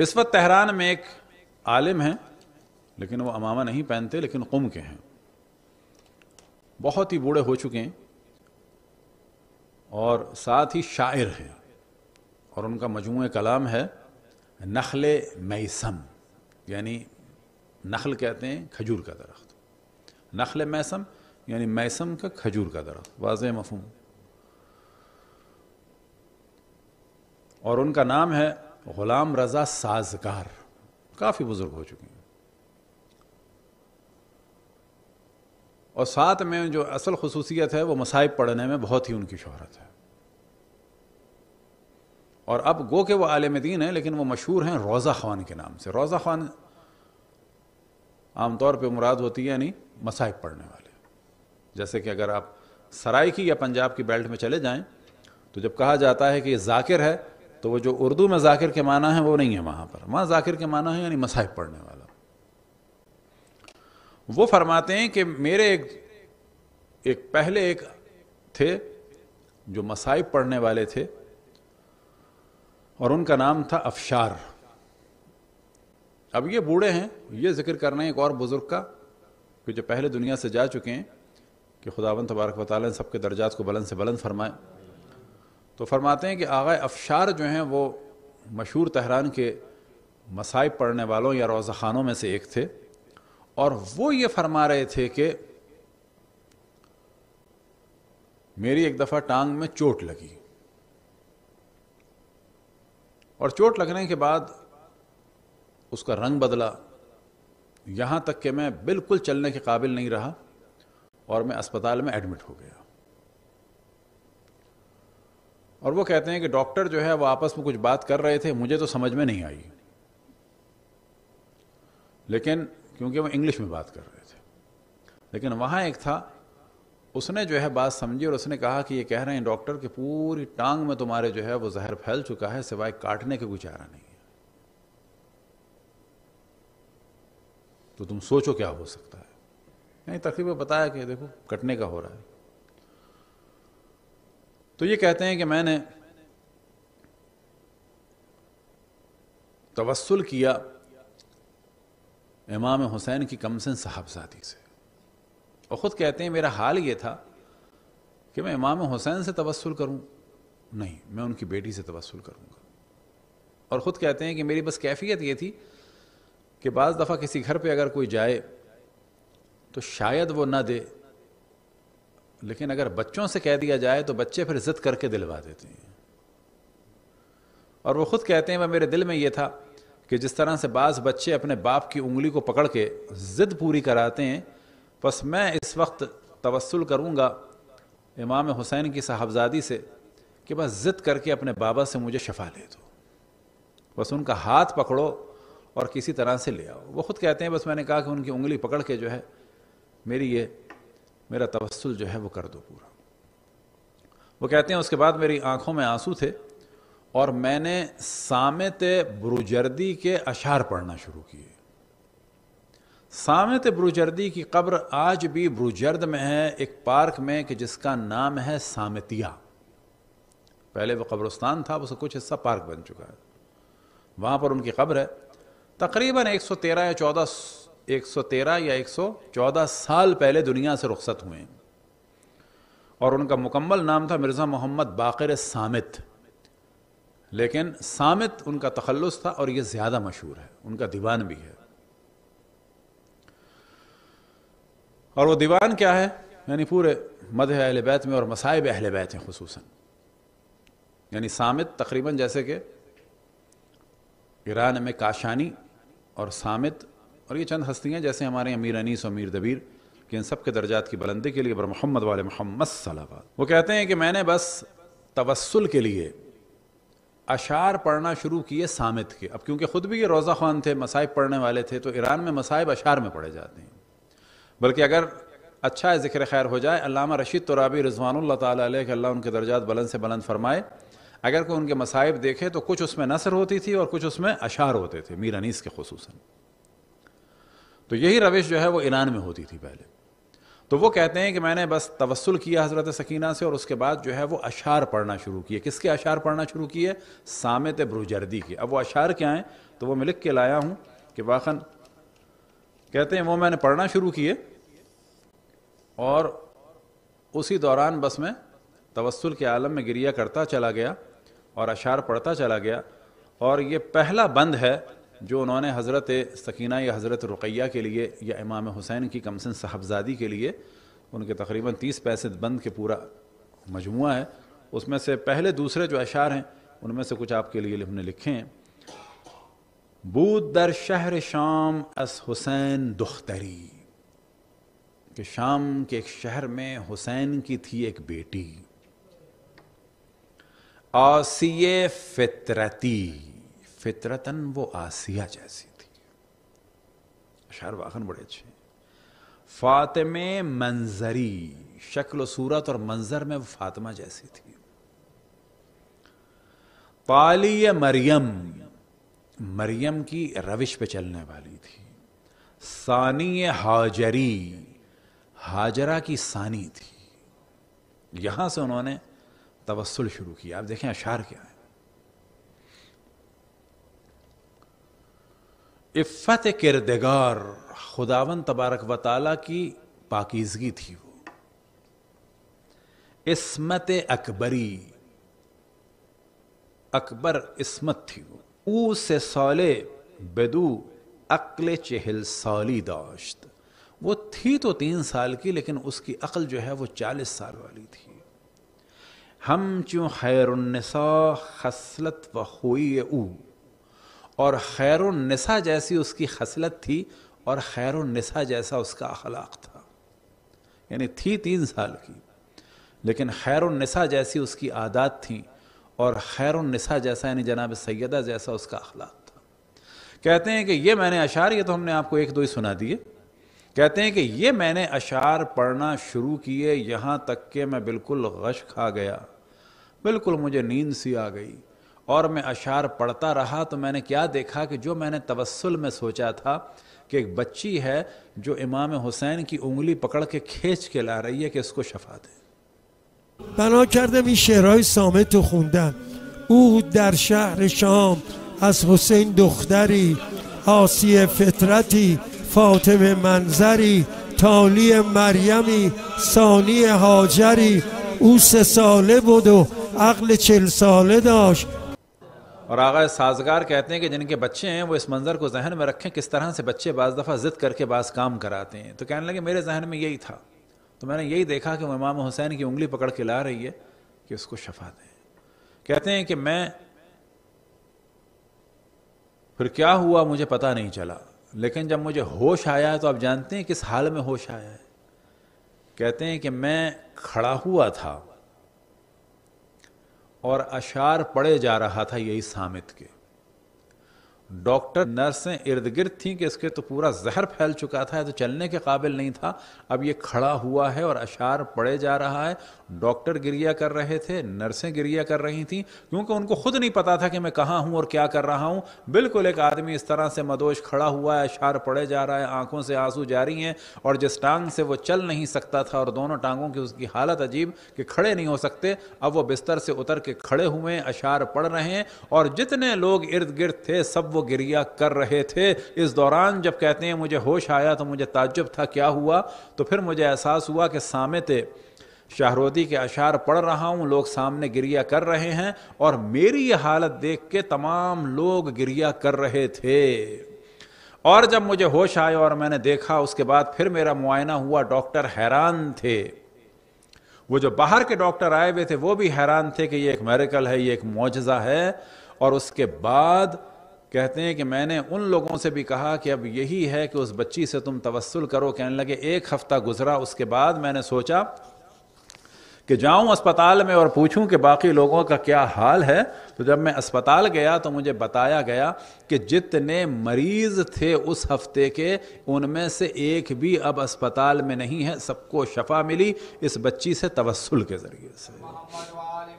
इस वक्त तहरान में एक आलिम हैं लेकिन वो अमामा नहीं पहनते लेकिन कुम के हैं बहुत ही बूढ़े हो चुके हैं और साथ ही शायर हैं और उनका मजमू कलाम है नखल मैसम यानी नखल कहते हैं खजूर का दरख्त नखल मैसम यानी मैसम का खजूर का दरख्त वाज मफहम और उनका नाम है ग़ुलाम रज़ा साजगार काफ़ी बुज़ुर्ग हो चुके हैं और साथ में जो असल खसूसियत है वो मसाइब पढ़ने में बहुत ही उनकी शहरत है और अब गो के वह आलम दीन है लेकिन वो मशहूर हैं रोज़ा खान के नाम से रोज़ा खान आमतौर पर मुराद होती है यानी मसाइब पढ़ने वाले जैसे कि अगर आप सराय की या पंजाब की बेल्ट में चले जाएं तो जब कहा जाता है कि ये जाकिर है तो वो जो उर्दू में जाकिर के माना है वो नहीं है वहां पर वहां जाकिर के माना है यानी मसाहिब पढ़ने वाला वो फरमाते हैं कि मेरे एक एक पहले एक थे जो मसाहिब पढ़ने वाले थे और उनका नाम था अफशार अब ये बूढ़े हैं ये जिक्र कर रहे हैं एक और बुज़ुर्ग का कि जो पहले दुनिया से जा चुके हैं कि खुदावंत तबारक वाली ने सबके दर्जात को बुलंद से बुलंद फरमाए तो फरमाते हैं कि आगा अफशार जो हैं वो मशहूर तहरान के मसाइब पढ़ने वालों या रोज़ा खानों में से एक थे और वो ये फरमा रहे थे कि मेरी एक दफ़ा टांग में चोट लगी और चोट लगने के बाद उसका रंग बदला यहाँ तक कि मैं बिल्कुल चलने के काबिल नहीं रहा और मैं अस्पताल में एडमिट हो गया और वो कहते हैं कि डॉक्टर जो है वो आपस में कुछ बात कर रहे थे मुझे तो समझ में नहीं आई लेकिन क्योंकि वो इंग्लिश में बात कर रहे थे लेकिन वहाँ एक था उसने जो है बात समझी और उसने कहा कि ये कह रहे हैं डॉक्टर कि पूरी टांग में तुम्हारे जो है वो जहर फैल चुका है सिवाय काटने के कोई चारा नहीं है तो तुम सोचो क्या हो सकता है नहीं तकरीबन बताया कि देखो कटने का हो रहा है तो ये कहते हैं कि मैंने तवसल किया इमाम हुसैन की कमसन साहबजादी से और ख़ुद कहते हैं मेरा हाल ये था कि मैं इमाम हुसैन से तवसल करूं नहीं मैं उनकी बेटी से तवसल करूंगा और ख़ुद कहते हैं कि मेरी बस कैफियत ये थी कि बज़ दफ़ा किसी घर पे अगर कोई जाए तो शायद वो ना दे लेकिन अगर बच्चों से कह दिया जाए तो बच्चे फिर जिद करके दिलवा देते हैं और वो खुद कहते हैं वह मेरे दिल में ये था कि जिस तरह से बाज़ बच्चे अपने बाप की उंगली को पकड़ के ज़िद पूरी कराते हैं बस मैं इस वक्त तवसल करूँगा इमाम हुसैन की साहबजादी से कि बस ज़िद करके अपने बाबा से मुझे शफा ले दो बस उनका हाथ पकड़ो और किसी तरह से ले आओ वो खुद कहते हैं बस मैंने कहा कि उनकी उंगली पकड़ के जो है मेरी ये मेरा तवस्ल जो है वो कर दो पूरा वो कहते हैं उसके बाद मेरी आंखों में आंसू थे और मैंने सामत ब्रुजर्दी के अशार पढ़ना शुरू किए सामत ब्रुजर्दी की कब्र आज भी ब्रुजर्द में है एक पार्क में कि जिसका नाम है सामतिया पहले वो कब्रस्तान था उसका कुछ हिस्सा पार्क बन चुका है वहाँ पर उनकी कब्र है तकरीबन 113 या 113 या 114 साल पहले दुनिया से रुखसत हुए और उनका मुकम्मल नाम था मिर्ज़ा मोहम्मद बाकर सामित लेकिन सामित उनका तखलस था और ये ज़्यादा मशहूर है उनका दीवान भी है और वो दीवान क्या है यानी पूरे मध अहल बैत में और मसाइब अहल बैत हैं खसूस यानी सामित तकरीबन जैसे कि ईरान में काशानी और सामित और ये चंद हस्तियाँ जैसे हमारे अमीर अनीस और अमीर दबीर कि इन सब के दर्जात की बुलंदी के लिए बर मोहम्मद वाले मोहम्मद सलाबाद वो कहते हैं कि मैंने बस तवसल के लिए अशार पढ़ना शुरू किए सामित के अब क्योंकि ख़ुद भी ये रोज़ा खान थे मसाइब पढ़ने वाले थे तो ईरान में मसाइब अशार में पढ़े जाते हैं बल्कि अगर अच्छा है ज़िक्र खैर हो जाए अलामा रशीद तुराबी रजवान तल्ला अल्लाह उनके दर्जात बुलंद से बुलंद फरमाए अगर कोई उनके मसाइब देखे तो कुछ उसमें नसर होती थी और कुछ उसमें अशार होते थे मीर अनीस के खसूस तो यही रविश जो है वो ईरान में होती थी पहले तो वो कहते हैं कि मैंने बस तवसल किया हज़रत सकीना से और उसके बाद जो है वो अशार पढ़ना शुरू किए किसके अशार पढ़ना शुरू किए सामत ब्रुजर्दी के अब वो अशार क्या हैं तो वो मैं लिख के लाया हूँ कि वाखन कहते हैं वो मैंने पढ़ना शुरू किए और उसी दौरान बस मैं तवसल के आलम में गिरिया करता चला गया और अशार पढ़ता चला गया और ये पहला बंद है जो उन्होंने हज़रत सकीना या हज़रत रुकैया के लिए या इमाम हुसैन की कमसन साहबजादी के लिए उनके तकरीबन तीस पैसे बंद के पूरा मजमु है उसमें से पहले दूसरे जो अशार हैं उनमें से कुछ आपके लिए हमने लिखे हैं बूद दर शहर शाम अस हुसैन दुख्तरी कि शाम के एक शहर में हुसैन की थी एक बेटी आसिय फितरती फितरतन वो आसिया जैसी थी शार वाहन बड़े अच्छे फातिमे मंजरी शक्ल सूरत और मंजर में वो फातिमा जैसी थी पाली मरियम मरियम की रविश पे चलने वाली थी सानी हाजरी हाजरा की सानी थी यहां से उन्होंने तवस्ल शुरू किया आप देखें अशार क्या है इफ़त किरदगार खुदावन तबारक वाली की पाकिजगी थी वो इसमत अकबरी अकबर इसमत थी वो ऊ से बेदू अकल चहल सौली दाश्त वो थी तो तीन साल की लेकिन उसकी अकल जो है वो चालीस साल वाली थी हम चूँ खैरसा खसलत व हुई ऊ और खैर नसा जैसी उसकी खसलत थी और खैर नसा जैसा उसका अखलाक था यानी थी तीन साल की लेकिन खैर नसा जैसी उसकी आदत थी और खैर नसा जैसा यानी जनाब सैदा जैसा उसका अखलाक था कहते हैं कि ये मैंने अशार ये तो हमने आपको एक दो ही सुना दिए कहते हैं कि ये मैंने अशार पढ़ना शुरू किए यहाँ तक के मैं बिल्कुल गश खा गया बिल्कुल मुझे नींद सी आ गई اور میں اشعار پڑھتا رہا تو میں نے کیا دیکھا کہ جو میں نے توسل میں سوچا تھا کہ ایک بچی ہے جو امام حسین کی انگلی پکڑ کے کھینچ کے لا رہی ہے کہ اس کو شفا دے بنا کردم این شعرهای سامت رو خوندم او در شهر شام از حسین دختری آسی فطرتی فاطمه منظری تالی مریمی سانی حاجری او سه ساله بود و عقل چل ساله داشت और आगा साजगार कहते हैं कि जिनके बच्चे हैं वो इस मंज़र को जहन में रखें किस तरह से बच्चे बाज़ दफ़ा ज़िद करके बाज़ काम कराते हैं तो कहने लगे मेरे जहन में यही था तो मैंने यही देखा कि वो इमाम हुसैन की उंगली पकड़ के ला रही है कि उसको शफा दें कहते हैं कि मैं फिर क्या हुआ मुझे पता नहीं चला लेकिन जब मुझे होश आया तो आप जानते हैं किस हाल में होश आया है कहते हैं कि मैं खड़ा हुआ था और अशार पड़े जा रहा था यही सामित के डॉक्टर नर्सें इर्द गिर्द थी कि इसके तो पूरा जहर फैल चुका था तो चलने के काबिल नहीं था अब ये खड़ा हुआ है और अशार पड़े जा रहा है डॉक्टर गिरिया कर रहे थे नर्सें गिरिया कर रही थी क्योंकि उनको खुद नहीं पता था कि मैं कहाँ हूँ और क्या कर रहा हूँ बिल्कुल एक आदमी इस तरह से मदोश खड़ा हुआ है अशार पड़े जा रहा है आंखों से आंसू जारी हैं और जिस टांग से वो चल नहीं सकता था और दोनों टांगों की उसकी हालत अजीब कि खड़े नहीं हो सकते अब वो बिस्तर से उतर के खड़े हुए अशार पड़ रहे हैं और जितने लोग इर्द गिर्द थे सब वो गिरिया कर रहे थे इस दौरान जब कहते हैं मुझे होश आया तो मुझे ताज्जुब था क्या हुआ तो फिर मुझे एहसास हुआ कि सामते शाहरोदी के अशार पढ़ रहा हूँ लोग सामने गिरिया कर रहे हैं और मेरी हालत देख के तमाम लोग गिरिया कर रहे थे और जब मुझे होश आया और मैंने देखा उसके बाद फिर मेरा मुआयना हुआ डॉक्टर हैरान थे वो जो बाहर के डॉक्टर आए हुए थे वो भी हैरान थे कि ये एक मेरिकल है ये एक मुआजा है और उसके बाद कहते हैं कि मैंने उन लोगों से भी कहा कि अब यही है कि उस बच्ची से तुम तवसल करो कहने लगे एक हफ्ता गुजरा उसके बाद मैंने सोचा कि जाऊं अस्पताल में और पूछूं कि बाकी लोगों का क्या हाल है तो जब मैं अस्पताल गया तो मुझे बताया गया कि जितने मरीज थे उस हफ्ते के उनमें से एक भी अब अस्पताल में नहीं है सबको शफा मिली इस बच्ची से तवसल के ज़रिए से